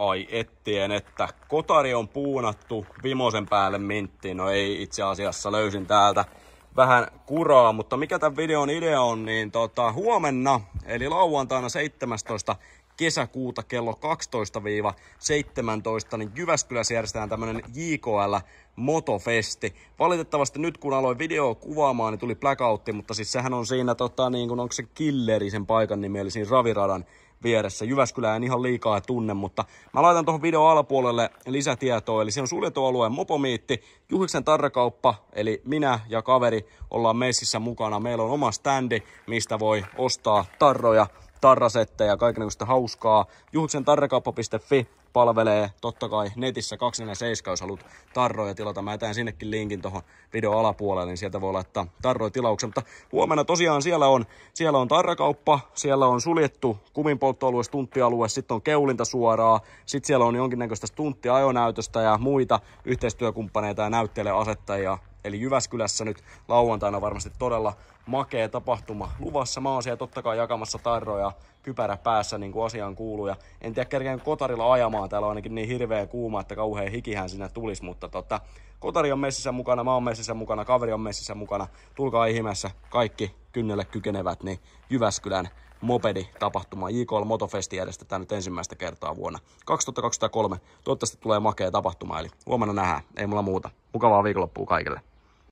Ai ettien, että kotari on puunattu vimosen päälle minttiin. No ei itse asiassa, löysin täältä vähän kuraa, mutta mikä tämän videon idea on, niin tota, huomenna, eli lauantaina 17 kesäkuuta kello 12-17, niin Jyväskylässä järjestetään tämmönen JKL Motofesti. Valitettavasti nyt kun aloin videoa kuvaamaan, niin tuli blackoutti, mutta siis sehän on siinä, tota, niin kun, onko se Killeri sen paikan nimi, eli siinä raviradan vieressä. Jyväskylää en ihan liikaa tunne, mutta mä laitan tuohon video alapuolelle lisätietoa. Eli se on alueen mopomiitti, Juhiksen tarrakauppa, eli minä ja kaveri ollaan messissä mukana. Meillä on oma standi, mistä voi ostaa tarroja tarrasetteja ja kaikenlaista hauskaa. Juhuksen tarrakauppa.fi palvelee totta kai netissä 247, jos haluat tarroja tilata. Mä etän sinnekin linkin tuohon video alapuolelle, niin sieltä voi laittaa tarroja tilauksen. Mutta huomenna tosiaan siellä on, siellä on tarrakauppa, siellä on suljettu kuminpolttoalue, stunttialue, sitten on keulinta suoraa, sitten siellä on jonkinnäköistä stunttiajonäytöstä ja muita yhteistyökumppaneita ja asettajia eli Jyväskylässä nyt lauantaina varmasti todella makea tapahtuma luvassa. Mä oon siellä totta kai jakamassa tarroja kypärä päässä niin kuin asiaan kuuluu. Ja en tiedä kerkeen Kotarilla ajamaan, täällä on ainakin niin hirveä kuuma, että kauhean hikihän sinne tulisi, mutta tota, Kotari on messissä mukana, mä oon messissä mukana, kaveri on messissä mukana. Tulkaa ihmeessä kaikki kynnelle kykenevät, niin Jyväskylän mopedi-tapahtuma j Motofesti järjestetään nyt ensimmäistä kertaa vuonna 2023. Toivottavasti tulee makea tapahtuma, eli huomenna nähdään. Ei mulla muuta. Mukavaa viikonloppua kaikille.